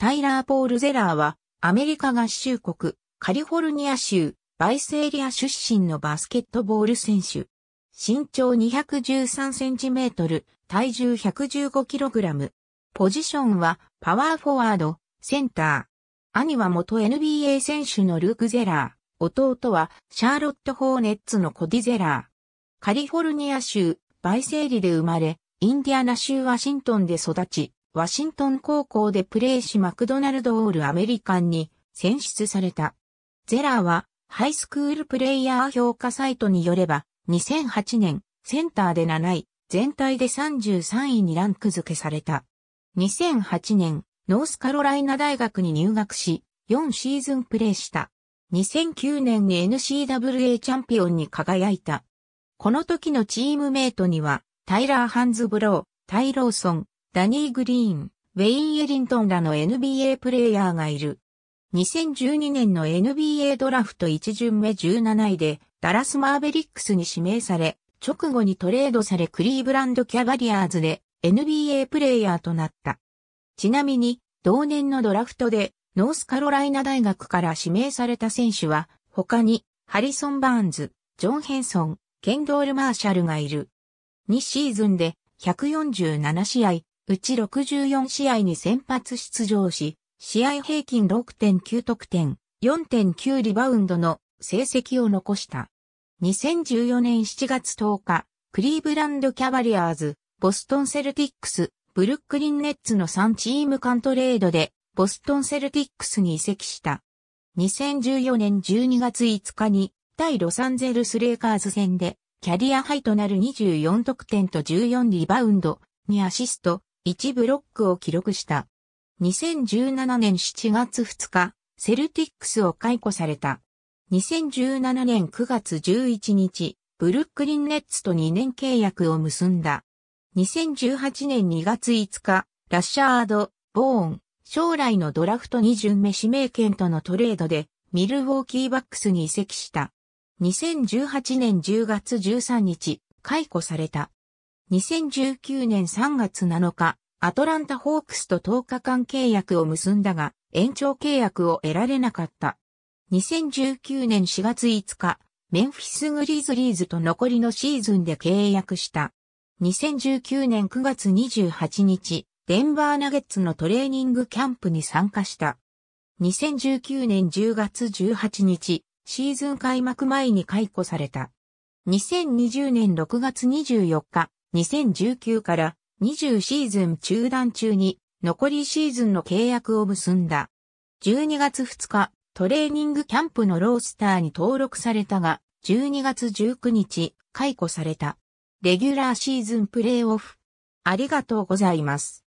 タイラー・ポール・ゼラーは、アメリカ合衆国、カリフォルニア州、バイスエリア出身のバスケットボール選手。身長2 1 3トル、体重1 1 5ラム。ポジションは、パワーフォワード、センター。兄は元 NBA 選手のルーク・ゼラー。弟は、シャーロット・ホーネッツのコディ・ゼラー。カリフォルニア州、バイセーリで生まれ、インディアナ州ワシントンで育ち、ワシントン高校でプレーしマクドナルド・オール・アメリカンに選出された。ゼラーは、ハイスクールプレイヤー評価サイトによれば、2008年、センターで7位、全体で33位にランク付けされた。2008年、ノースカロライナ大学に入学し、4シーズンプレーした。2009年に n c w a チャンピオンに輝いた。この時のチームメイトには、タイラー・ハンズブロー、タイ・ローソン、ダニー・グリーン、ウェイン・エリントンらの NBA プレイヤーがいる。2012年の NBA ドラフト1巡目17位でダラス・マーベリックスに指名され、直後にトレードされクリーブランド・キャバリアーズで NBA プレイヤーとなった。ちなみに、同年のドラフトでノースカロライナ大学から指名された選手は、他にハリソン・バーンズ、ジョン・ヘンソン、ケンドール・マーシャルがいる。2シーズンで147試合、うち64試合に先発出場し、試合平均6.9得点、4.9リバウンドの成績を残した。2014年7月10日、クリーブランドキャバリアーズ、ボストンセルティックス、ブルックリンネッツの3チーム間トレードで、ボストンセルティックスに移籍した。2014年12月5日に、対ロサンゼルスレイカーズ戦で、キャリアハイとなる24得点と14リバウンド、にアシスト、1ブロックを記録した。2017年7月2日、セルティックスを解雇された。2017年9月11日、ブルックリンネッツと2年契約を結んだ。2018年2月5日、ラッシャード、ボーン、将来のドラフト2巡目指名権とのトレードで、ミルウォーキーバックスに移籍した。2018年10月13日、解雇された。2019年3月7日、アトランタホークスと10日間契約を結んだが、延長契約を得られなかった。2019年4月5日、メンフィスグリズリーズと残りのシーズンで契約した。2019年9月28日、デンバーナゲッツのトレーニングキャンプに参加した。2019年10月18日、シーズン開幕前に解雇された。2020年6月24日、2019から20シーズン中断中に残りシーズンの契約を結んだ。12月2日、トレーニングキャンプのロースターに登録されたが、12月19日、解雇された。レギュラーシーズンプレイオフ。ありがとうございます。